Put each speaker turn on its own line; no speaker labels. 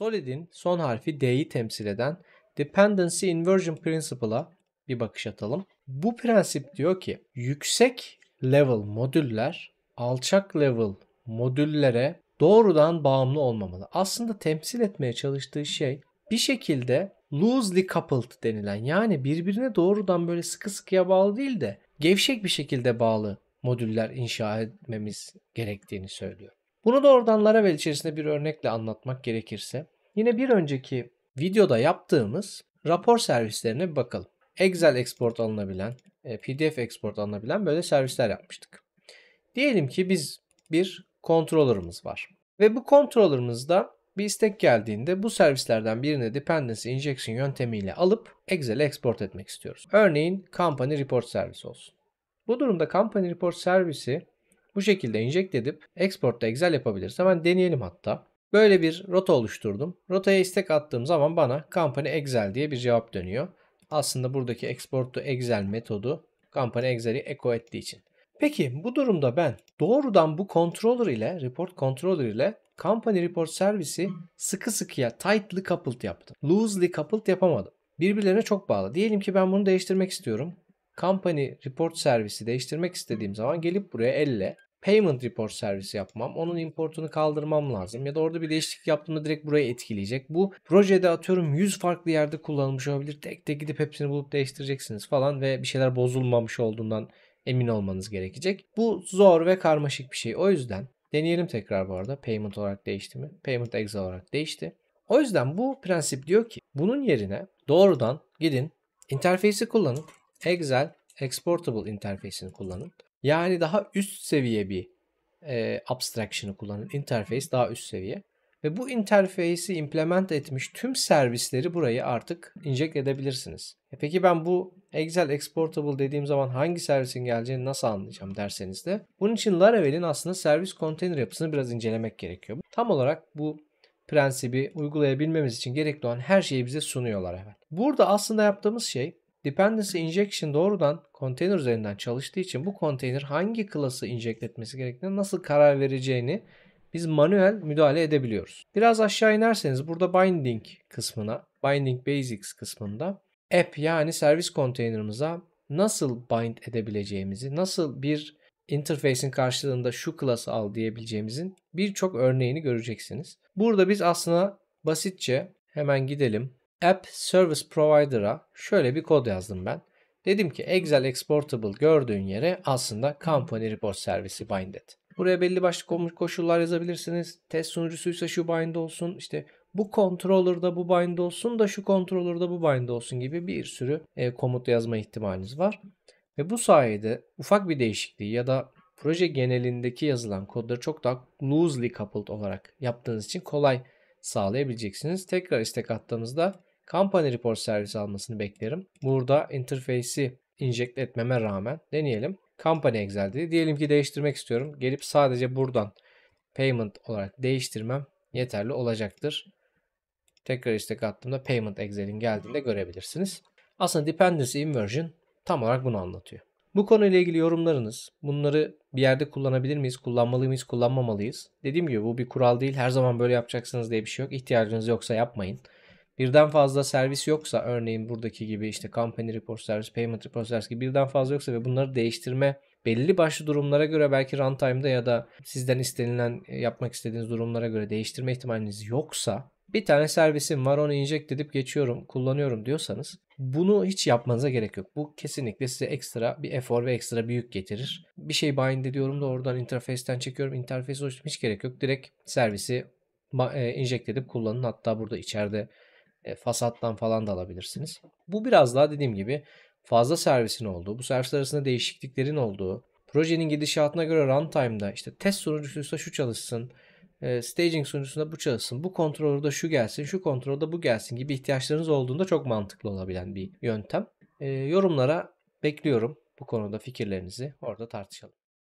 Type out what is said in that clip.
Solid'in son harfi D'yi temsil eden Dependency Inversion Principle'a bir bakış atalım. Bu prensip diyor ki yüksek level modüller alçak level modüllere doğrudan bağımlı olmamalı. Aslında temsil etmeye çalıştığı şey bir şekilde loosely coupled denilen yani birbirine doğrudan böyle sıkı sıkıya bağlı değil de gevşek bir şekilde bağlı modüller inşa etmemiz gerektiğini söylüyor. Bunu da doğrudan Laravel içerisinde bir örnekle anlatmak gerekirse yine bir önceki videoda yaptığımız rapor servislerine bir bakalım. Excel export alınabilen, e, PDF export alınabilen böyle servisler yapmıştık. Diyelim ki biz bir controller'ımız var. Ve bu controller'ımızda bir istek geldiğinde bu servislerden birine dependency injection yöntemiyle alıp Excel'e export etmek istiyoruz. Örneğin company report servisi olsun. Bu durumda company report servisi bu şekilde enjekte edip exportta Excel yapabiliriz. Hemen deneyelim hatta. Böyle bir rota oluşturdum. Rotaya istek attığım zaman bana Company Excel diye bir cevap dönüyor. Aslında buradaki export to Excel metodu Company Excel'i echo ettiği için. Peki bu durumda ben doğrudan bu controller ile report controller ile company report servisi sıkı sıkıya tightly coupled yaptım. Loosely coupled yapamadım. Birbirlerine çok bağlı. Diyelim ki ben bunu değiştirmek istiyorum. Company report servisi değiştirmek istediğim zaman gelip buraya elle payment report servisi yapmam. Onun importunu kaldırmam lazım. Ya da orada bir değişiklik yaptığımda direkt buraya etkileyecek. Bu projede atıyorum 100 farklı yerde kullanılmış olabilir. Tek tek gidip hepsini bulup değiştireceksiniz falan ve bir şeyler bozulmamış olduğundan emin olmanız gerekecek. Bu zor ve karmaşık bir şey. O yüzden deneyelim tekrar bu arada. Payment olarak değişti mi? Payment exe olarak değişti. O yüzden bu prensip diyor ki bunun yerine doğrudan gidin interfeysi kullanın. Excel Exportable interface'ini kullanın. Yani daha üst seviye bir e, abstraction'ı kullanın. Interface daha üst seviye. Ve bu interface'i implement etmiş tüm servisleri burayı artık inject edebilirsiniz. E peki ben bu Excel exportable dediğim zaman hangi servisin geleceğini nasıl anlayacağım derseniz de bunun için Laravel'in aslında servis container yapısını biraz incelemek gerekiyor. Tam olarak bu prensibi uygulayabilmemiz için gerekli olan her şeyi bize sunuyorlar hemen. Burada aslında yaptığımız şey Dependency injection doğrudan konteyner üzerinden çalıştığı için bu konteyner hangi klası inject etmesi gerektiğine nasıl karar vereceğini biz manuel müdahale edebiliyoruz. Biraz aşağı inerseniz burada binding kısmına, binding basics kısmında app yani servis konteynerımıza nasıl bind edebileceğimizi, nasıl bir interface'in karşılığında şu klası al diyebileceğimizin birçok örneğini göreceksiniz. Burada biz aslında basitçe hemen gidelim app service provider'a şöyle bir kod yazdım ben. Dedim ki Excel exportable gördüğün yere aslında company report servisi bind Buraya belli başlı koşullar yazabilirsiniz. Test sunucusuysa şu bind olsun. İşte bu controller'da bu bind olsun da şu controller'da bu bind olsun gibi bir sürü e, komut yazma ihtimaliniz var. Ve bu sayede ufak bir değişikliği ya da proje genelindeki yazılan kodları çok daha loosely coupled olarak yaptığınız için kolay sağlayabileceksiniz. Tekrar istek attığımızda Company Report servisi almasını beklerim. Burada interface'i inject etmeme rağmen deneyelim. Company Excel dedi. Diyelim ki değiştirmek istiyorum. Gelip sadece buradan payment olarak değiştirmem yeterli olacaktır. Tekrar istek attığımda payment Excel'in geldiğinde görebilirsiniz. Aslında dependency inversion tam olarak bunu anlatıyor. Bu konuyla ilgili yorumlarınız, bunları bir yerde kullanabilir miyiz, kullanmalı mıyız, kullanmamalıyız? Dediğim gibi bu bir kural değil, her zaman böyle yapacaksınız diye bir şey yok. İhtiyacınız yoksa yapmayın birden fazla servis yoksa örneğin buradaki gibi işte company report service, payment report service gibi birden fazla yoksa ve bunları değiştirme belli başlı durumlara göre belki runtime'da ya da sizden istenilen e, yapmak istediğiniz durumlara göre değiştirme ihtimaliniz yoksa bir tane servisim var onu inject edip geçiyorum kullanıyorum diyorsanız bunu hiç yapmanıza gerek yok. Bu kesinlikle size ekstra bir efor ve ekstra bir yük getirir. Bir şey bind ediyorum da oradan interface'ten çekiyorum. Interface oluşturum hiç gerek yok. Direkt servisi e, inject edip kullanın. Hatta burada içeride e, fasattan falan da alabilirsiniz. Bu biraz daha dediğim gibi fazla servisin olduğu, bu servisler arasında değişikliklerin olduğu, projenin gidişatına göre runtime'da işte test sunucusuysa şu çalışsın, e, staging sunucusunda bu çalışsın, bu kontrolde şu gelsin, şu kontrolde bu gelsin gibi ihtiyaçlarınız olduğunda çok mantıklı olabilen bir yöntem. E, yorumlara bekliyorum bu konuda fikirlerinizi orada tartışalım.